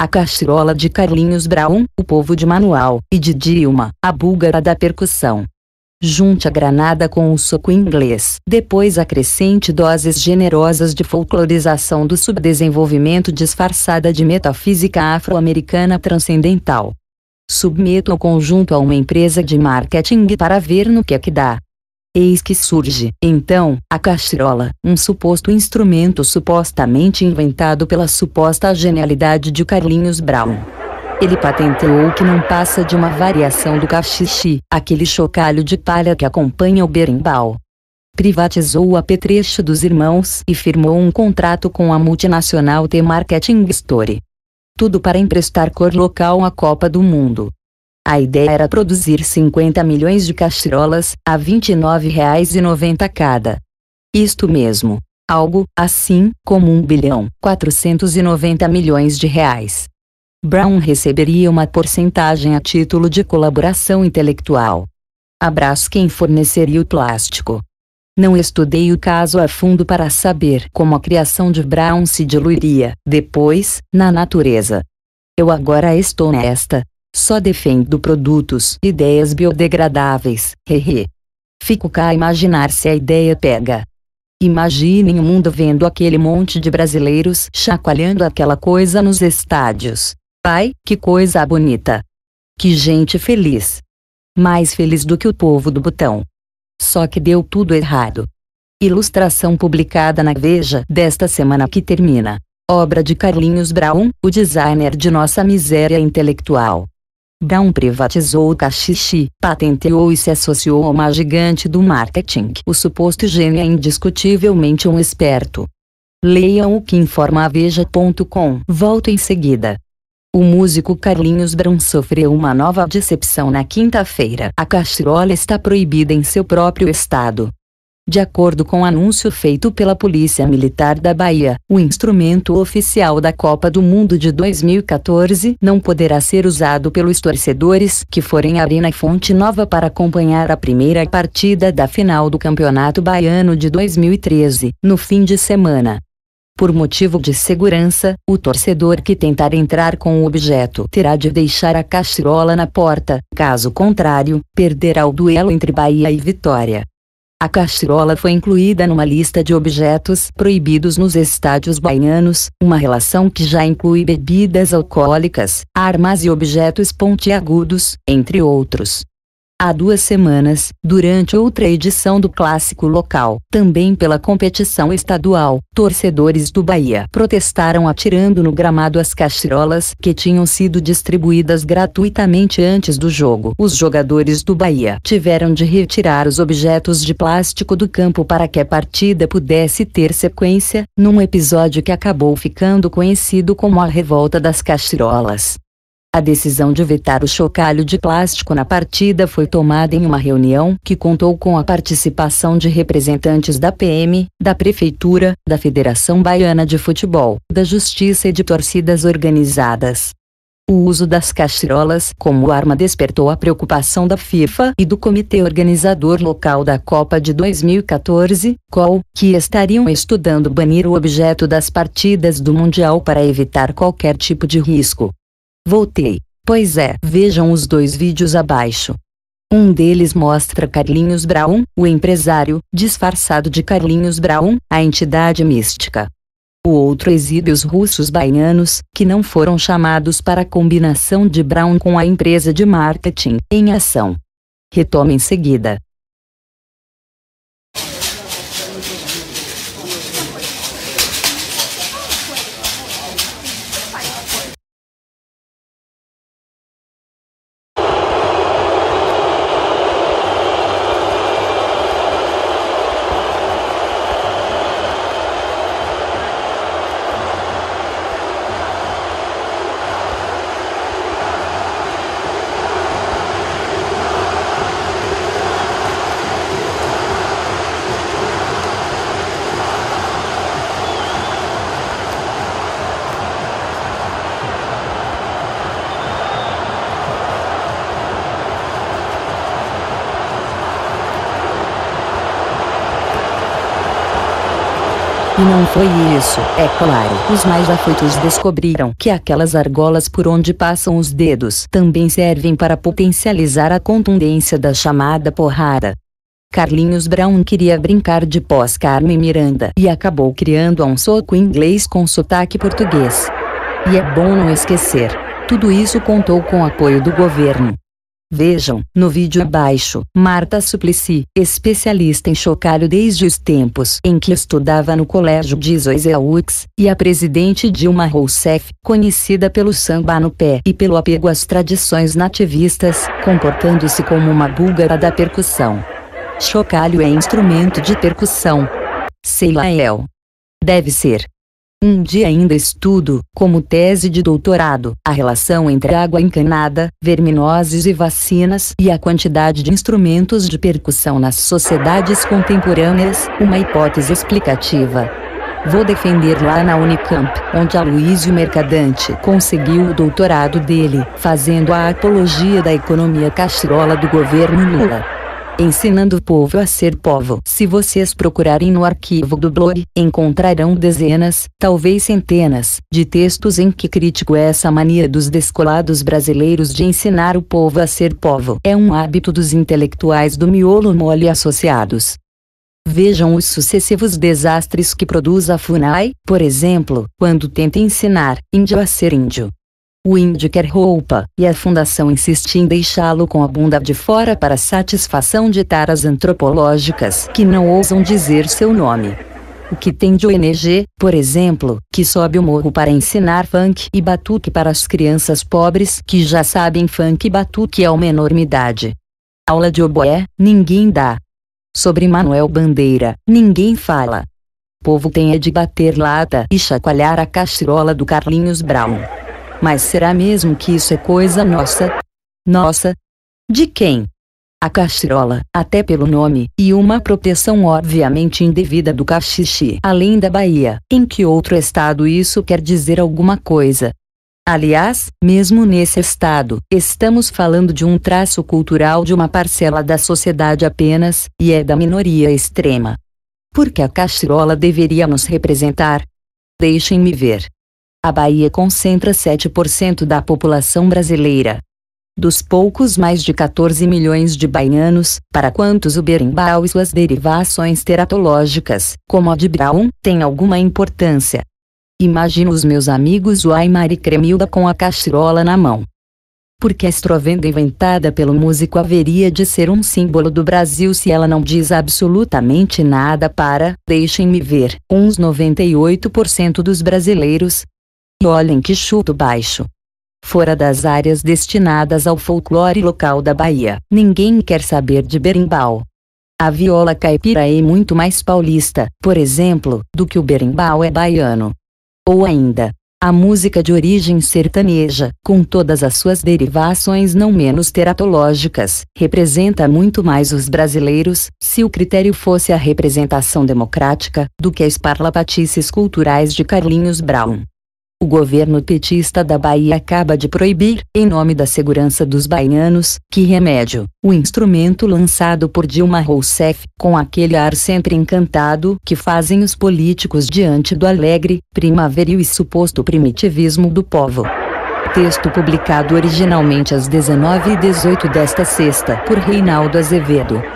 a cachirola de Carlinhos Brown, o povo de Manual, e de Dilma, a búlgara da percussão. Junte a granada com o soco inglês. Depois acrescente doses generosas de folclorização do subdesenvolvimento disfarçada de metafísica afro-americana transcendental. Submeta o conjunto a uma empresa de marketing para ver no que é que dá. Eis que surge, então, a cachirola, um suposto instrumento supostamente inventado pela suposta genialidade de Carlinhos Brown. Ele patenteou que não passa de uma variação do cachixi, aquele chocalho de palha que acompanha o berimbau. Privatizou o apetrecho dos irmãos e firmou um contrato com a multinacional The Marketing Story. Tudo para emprestar cor local à Copa do Mundo. A ideia era produzir 50 milhões de cachirolas, a R$ 29,90 cada. Isto mesmo. Algo, assim, como 1 bilhão 490 milhões de reais. Brown receberia uma porcentagem a título de colaboração intelectual. Abraço quem forneceria o plástico. Não estudei o caso a fundo para saber como a criação de Brown se diluiria, depois, na natureza. Eu agora estou nesta, só defendo produtos, ideias biodegradáveis, hehe. Fico cá a imaginar se a ideia pega. Imaginem o mundo vendo aquele monte de brasileiros chacoalhando aquela coisa nos estádios. Pai, que coisa bonita! Que gente feliz! Mais feliz do que o povo do botão. Só que deu tudo errado. Ilustração publicada na Veja desta semana que termina. Obra de Carlinhos Brown, o designer de nossa miséria intelectual. Down privatizou o Caxixi, patenteou e se associou a uma gigante do marketing. O suposto gênio é indiscutivelmente um esperto. Leiam o que informa a Veja.com. Volto em seguida. O músico Carlinhos Brown sofreu uma nova decepção na quinta-feira. A cachirola está proibida em seu próprio estado. De acordo com anúncio feito pela Polícia Militar da Bahia, o instrumento oficial da Copa do Mundo de 2014 não poderá ser usado pelos torcedores que forem à Arena Fonte Nova para acompanhar a primeira partida da final do Campeonato Baiano de 2013, no fim de semana. Por motivo de segurança, o torcedor que tentar entrar com o objeto terá de deixar a cachirola na porta, caso contrário, perderá o duelo entre Bahia e Vitória. A castirola foi incluída numa lista de objetos proibidos nos estádios baianos, uma relação que já inclui bebidas alcoólicas, armas e objetos pontiagudos, entre outros há duas semanas, durante outra edição do clássico local, também pela competição estadual, torcedores do Bahia protestaram atirando no gramado as cachirolas que tinham sido distribuídas gratuitamente antes do jogo. Os jogadores do Bahia tiveram de retirar os objetos de plástico do campo para que a partida pudesse ter sequência, num episódio que acabou ficando conhecido como a Revolta das Cachirolas. A decisão de vetar o chocalho de plástico na partida foi tomada em uma reunião que contou com a participação de representantes da PM, da Prefeitura, da Federação Baiana de Futebol, da Justiça e de torcidas organizadas. O uso das cachirolas como arma despertou a preocupação da FIFA e do comitê organizador local da Copa de 2014, COL, que estariam estudando banir o objeto das partidas do Mundial para evitar qualquer tipo de risco. Voltei. Pois é, vejam os dois vídeos abaixo. Um deles mostra Carlinhos Brown, o empresário, disfarçado de Carlinhos Brown, a entidade mística. O outro exibe os russos baianos, que não foram chamados para a combinação de Brown com a empresa de marketing, em ação. Retoma em seguida. E não foi isso. É claro, os mais afoitos descobriram que aquelas argolas por onde passam os dedos também servem para potencializar a contundência da chamada porrada. Carlinhos Brown queria brincar de pós-Carmen Miranda e acabou criando um soco inglês com sotaque português. E é bom não esquecer, tudo isso contou com o apoio do governo. Vejam, no vídeo abaixo, Marta Suplicy, especialista em chocalho desde os tempos em que estudava no colégio de Zoiseux, e a presidente Dilma Rousseff, conhecida pelo samba no pé e pelo apego às tradições nativistas, comportando-se como uma búlgara da percussão. Chocalho é instrumento de percussão. Sei lá, El. É Deve ser. Um dia ainda estudo, como tese de doutorado, a relação entre água encanada, verminoses e vacinas e a quantidade de instrumentos de percussão nas sociedades contemporâneas, uma hipótese explicativa. Vou defender lá na Unicamp, onde Aloysio Mercadante conseguiu o doutorado dele, fazendo a apologia da economia castrola do governo Lula ensinando o povo a ser povo. Se vocês procurarem no arquivo do blog, encontrarão dezenas, talvez centenas, de textos em que critico essa mania dos descolados brasileiros de ensinar o povo a ser povo. É um hábito dos intelectuais do miolo mole associados. Vejam os sucessivos desastres que produz a FUNAI, por exemplo, quando tenta ensinar índio a ser índio. O índio quer roupa, e a fundação insiste em deixá-lo com a bunda de fora para satisfação de taras antropológicas que não ousam dizer seu nome. O que tem de ONG, por exemplo, que sobe o morro para ensinar funk e batuque para as crianças pobres que já sabem funk e batuque é uma enormidade. Aula de oboé, ninguém dá. Sobre Manuel Bandeira, ninguém fala. O povo tem é de bater lata e chacoalhar a cachirola do Carlinhos Brown. Mas será mesmo que isso é coisa nossa? Nossa? De quem? A cachirola, até pelo nome, e uma proteção obviamente indevida do cachixi, além da Bahia, em que outro estado isso quer dizer alguma coisa. Aliás, mesmo nesse estado, estamos falando de um traço cultural de uma parcela da sociedade apenas, e é da minoria extrema. Por que a cachirola deveria nos representar? Deixem-me ver a Bahia concentra 7% da população brasileira. Dos poucos mais de 14 milhões de baianos, para quantos o berimbau e suas derivações teratológicas, como a de Brown, têm alguma importância. Imagino os meus amigos Waimar e Cremilda com a cachirola na mão. Porque a estrovenda inventada pelo músico haveria de ser um símbolo do Brasil se ela não diz absolutamente nada para, deixem-me ver, uns 98% dos brasileiros, e olhem que chuto baixo. Fora das áreas destinadas ao folclore local da Bahia, ninguém quer saber de berimbau. A viola caipira é muito mais paulista, por exemplo, do que o berimbau é baiano. Ou ainda, a música de origem sertaneja, com todas as suas derivações não menos teratológicas, representa muito mais os brasileiros, se o critério fosse a representação democrática, do que as parlapatices culturais de Carlinhos Brown. O governo petista da Bahia acaba de proibir, em nome da segurança dos baianos, que remédio, o instrumento lançado por Dilma Rousseff, com aquele ar sempre encantado que fazem os políticos diante do alegre, primaveril e suposto primitivismo do povo. Texto publicado originalmente às 19h18 desta sexta por Reinaldo Azevedo.